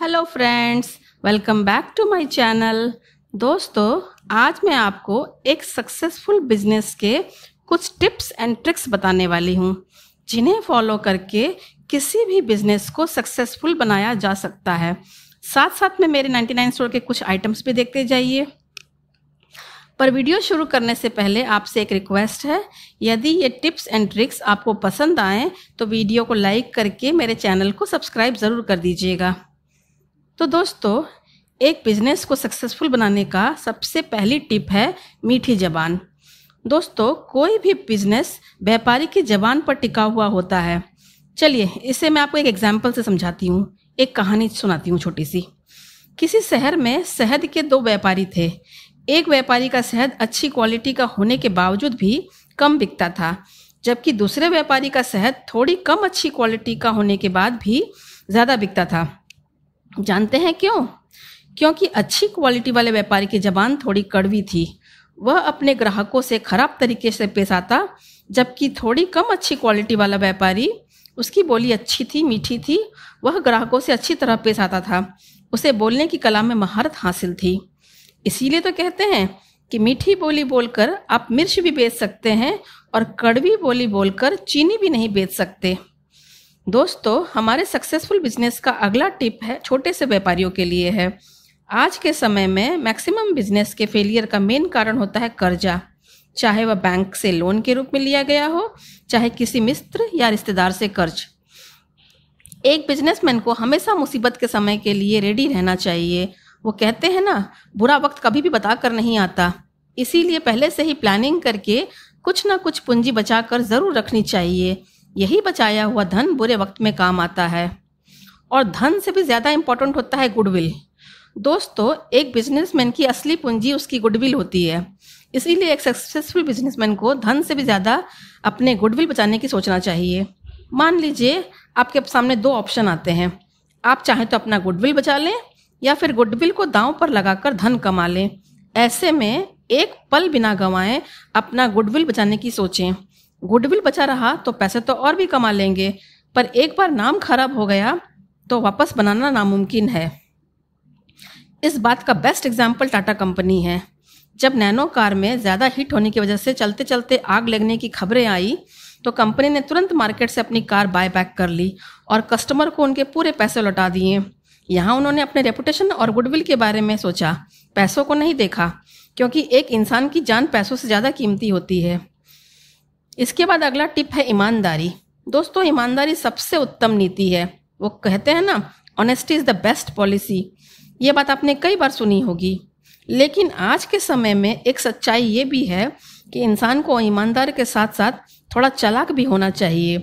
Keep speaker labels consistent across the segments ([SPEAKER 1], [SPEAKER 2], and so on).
[SPEAKER 1] hello friends welcome back to my channel दोस्तों आज मैं आपको एक सक्सेसफुल बिजनेस के कुछ टिप्स एंड ट्रिक्स बताने वाली हूँ जिन्हें फॉलो करके किसी भी बिजनेस को सक्सेसफुल बनाया जा सकता है साथ साथ में मेरे 99 स्टोर के कुछ आइटम्स भी देखते जाइए पर वीडियो शुरू करने से पहले आपसे एक रिक्वेस्ट है यदि ये टिप्स एंड ट्रिक्स आपको पसंद आएँ तो वीडियो को लाइक करके मेरे चैनल को सब्सक्राइब ज़रूर कर दीजिएगा तो दोस्तों एक बिजनेस को सक्सेसफुल बनाने का सबसे पहली टिप है मीठी जबान दोस्तों कोई भी बिजनेस व्यापारी की जबान पर टिका हुआ होता है चलिए इसे मैं आपको एक एग्जाम्पल से समझाती हूँ एक कहानी सुनाती हूँ छोटी सी किसी शहर में शहद के दो व्यापारी थे एक व्यापारी का शहद अच्छी क्वालिटी का होने के बावजूद भी कम बिकता था जबकि दूसरे व्यापारी का शहद थोड़ी कम अच्छी क्वालिटी का होने के बाद भी ज़्यादा बिकता था जानते हैं क्यों क्योंकि अच्छी क्वालिटी वाले व्यापारी की जबान थोड़ी कड़वी थी वह अपने ग्राहकों से खराब तरीके से पेश आता जबकि थोड़ी कम अच्छी क्वालिटी वाला व्यापारी उसकी बोली अच्छी थी मीठी थी वह ग्राहकों से अच्छी तरह पेश आता था उसे बोलने की कला में महारत हासिल थी इसीलिए तो कहते हैं कि मीठी बोली बोलकर आप मिर्च भी बेच सकते हैं और कड़वी बोली बोलकर चीनी भी नहीं बेच सकते दोस्तों हमारे सक्सेसफुल बिजनेस का अगला टिप है छोटे से व्यापारियों के लिए है आज के समय में मैक्सिमम बिजनेस के फेलियर का मेन कारण होता है कर्जा चाहे वह बैंक से लोन के रूप में लिया गया हो चाहे किसी मित्र या रिश्तेदार से कर्ज एक बिजनेसमैन को हमेशा मुसीबत के समय के लिए रेडी रहना चाहिए वो कहते हैं ना बुरा वक्त कभी भी बता कर नहीं आता इसीलिए पहले से ही प्लानिंग करके कुछ ना कुछ पूंजी बचा कर ज़रूर रखनी चाहिए यही बचाया हुआ धन बुरे वक्त में काम आता है और धन से भी ज़्यादा इम्पोर्टेंट होता है गुडविल दोस्तों एक बिजनेसमैन की असली पूंजी उसकी गुडविल होती है इसीलिए एक सक्सेसफुल बिजनेसमैन को धन से भी ज़्यादा अपने गुडविल बचाने की सोचना चाहिए मान लीजिए आपके सामने दो ऑप्शन आते हैं आप चाहें तो अपना गुडविल बचा लें या फिर गुडविल को दांव पर लगाकर धन कमा लें ऐसे में एक पल बिना गंवाएं अपना गुडविल बचाने की सोचें गुडविल बचा रहा तो पैसे तो और भी कमा लेंगे पर एक बार नाम खराब हो गया तो वापस बनाना नामुमकिन है इस बात का बेस्ट एग्जाम्पल टाटा कंपनी है जब नैनो कार में ज़्यादा हिट होने की वजह से चलते चलते आग लगने की खबरें आई तो कंपनी ने तुरंत मार्केट से अपनी कार बाय बैक कर ली और कस्टमर को उनके पूरे पैसे लौटा दिए यहाँ उन्होंने अपने रेपुटेशन और गुडविल के बारे में सोचा पैसों को नहीं देखा क्योंकि एक इंसान की जान पैसों से ज़्यादा कीमती होती है इसके बाद अगला टिप है ईमानदारी दोस्तों ईमानदारी सबसे उत्तम नीति है वो कहते हैं ना honesty is the best policy ये बात आपने कई बार सुनी होगी लेकिन आज के समय में एक सच्चाई ये भी है कि इंसान को ईमानदार के साथ साथ थोड़ा चलाक भी होना चाहिए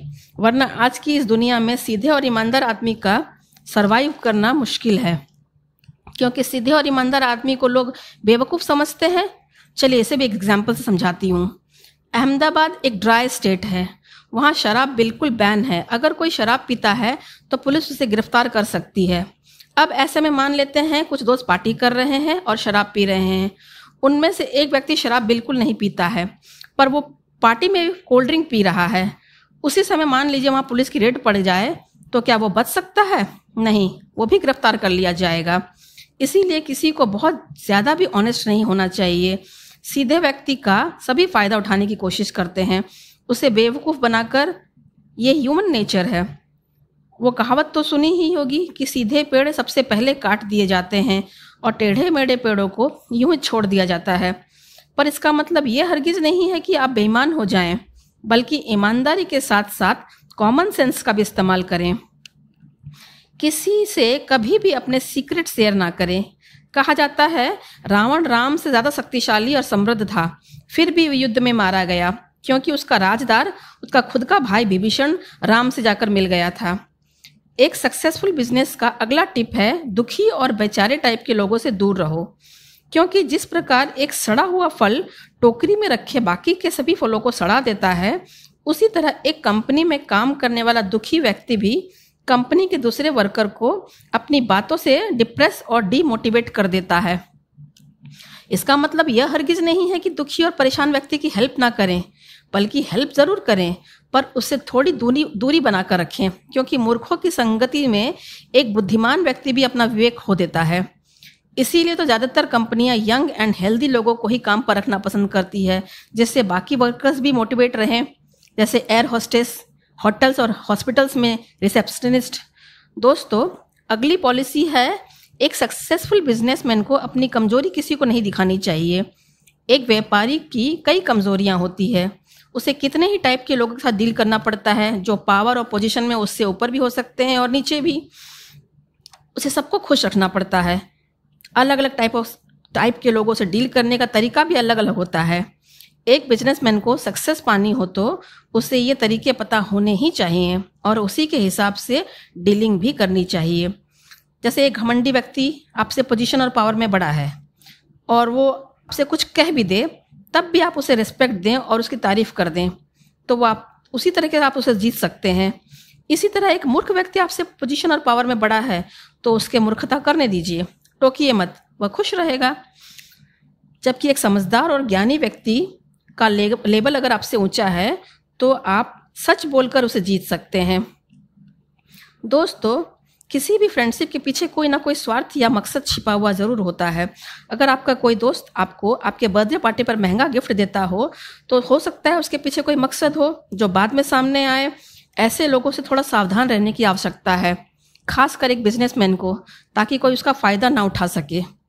[SPEAKER 1] वरना आज की इस दुनिया में सीधे और ईमानदार आदमी का सर्वाइव करना मुश्किल है क्योंकि सीधे और ईमानदार आदमी को लोग बेवकूफ़ समझते हैं चलिए इसे भी एग्जाम्पल से समझाती हूँ अहमदाबाद एक ड्राई स्टेट है वहाँ शराब बिल्कुल बैन है अगर कोई शराब पीता है तो पुलिस उसे गिरफ्तार कर सकती है अब ऐसे में मान लेते हैं कुछ दोस्त पार्टी कर रहे हैं और शराब पी रहे हैं उनमें से एक व्यक्ति शराब बिल्कुल नहीं पीता है पर वो पार्टी में कोल्ड ड्रिंक पी रहा है उसी समय मान लीजिए वहाँ पुलिस की रेड पड़ जाए तो क्या वो बच सकता है नहीं वो भी गिरफ्तार कर लिया जाएगा इसीलिए किसी को बहुत ज़्यादा भी ऑनेस्ट नहीं होना चाहिए सीधे व्यक्ति का सभी फायदा उठाने की कोशिश करते हैं उसे बेवकूफ़ बनाकर ये ह्यूमन नेचर है वो कहावत तो सुनी ही होगी कि सीधे पेड़ सबसे पहले काट दिए जाते हैं और टेढ़े मेढ़े पेड़ों को यूं ही छोड़ दिया जाता है पर इसका मतलब ये हरगिज़ नहीं है कि आप बेईमान हो जाएं, बल्कि ईमानदारी के साथ साथ कॉमन सेंस का भी इस्तेमाल करें किसी से कभी भी अपने सीक्रेट शेयर ना करें कहा जाता है रावण राम से ज्यादा शक्तिशाली और समृद्ध था फिर भी युद्ध में मारा गया क्योंकि उसका राजदार उसका खुद का भाई विभीषण राम से जाकर मिल गया था एक सक्सेसफुल बिजनेस का अगला टिप है दुखी और बेचारे टाइप के लोगों से दूर रहो क्योंकि जिस प्रकार एक सड़ा हुआ फल टोकरी में रखे बाकी के सभी फलों को सड़ा देता है उसी तरह एक कंपनी में काम करने वाला दुखी व्यक्ति भी कंपनी के दूसरे वर्कर को अपनी बातों से डिप्रेस और डीमोटिवेट कर देता है इसका मतलब यह हरगिज नहीं है कि दुखी और परेशान व्यक्ति की हेल्प ना करें बल्कि हेल्प ज़रूर करें पर उससे थोड़ी दूरी दूरी बनाकर रखें क्योंकि मूर्खों की संगति में एक बुद्धिमान व्यक्ति भी अपना विवेक खो देता है इसीलिए तो ज़्यादातर कंपनियां यंग एंड हेल्दी लोगों को ही काम पर रखना पसंद करती है जिससे बाकी वर्कर्स भी मोटिवेट रहें जैसे एयर होस्टेस होटल्स और हॉस्पिटल्स में रिसेप्शनिस्ट दोस्तों अगली पॉलिसी है एक सक्सेसफुल बिजनेसमैन को अपनी कमजोरी किसी को नहीं दिखानी चाहिए एक व्यापारी की कई कमजोरियां होती है उसे कितने ही टाइप के लोगों के साथ डील करना पड़ता है जो पावर और पोजीशन में उससे ऊपर भी हो सकते हैं और नीचे भी उसे सबको खुश रखना पड़ता है अलग अलग टाइप ऑफ टाइप के लोगों से डील करने का तरीका भी अलग अलग होता है एक बिजनेसमैन को सक्सेस पानी हो तो उसे ये तरीके पता होने ही चाहिए और उसी के हिसाब से डीलिंग भी करनी चाहिए जैसे एक घमंडी व्यक्ति आपसे पोजीशन और पावर में बड़ा है और वो आपसे कुछ कह भी दे तब भी आप उसे रिस्पेक्ट दें और उसकी तारीफ कर दें तो वो आप उसी तरह के आप उसे जीत सकते हैं इसी तरह एक मूर्ख व्यक्ति आपसे पोजीशन और पावर में बड़ा है तो उसके मूर्खता करने दीजिए टोकिए मत वह खुश रहेगा जबकि एक समझदार और ज्ञानी व्यक्ति का लेबल अगर आपसे ऊंचा है तो आप सच बोलकर उसे जीत सकते हैं दोस्तों किसी भी फ्रेंडशिप के पीछे कोई ना कोई स्वार्थ या मकसद छिपा हुआ ज़रूर होता है अगर आपका कोई दोस्त आपको आपके बर्थडे पार्टी पर महंगा गिफ्ट देता हो तो हो सकता है उसके पीछे कोई मकसद हो जो बाद में सामने आए ऐसे लोगों से थोड़ा सावधान रहने की आवश्यकता है खासकर एक बिजनेसमैन को ताकि कोई उसका फ़ायदा ना उठा सके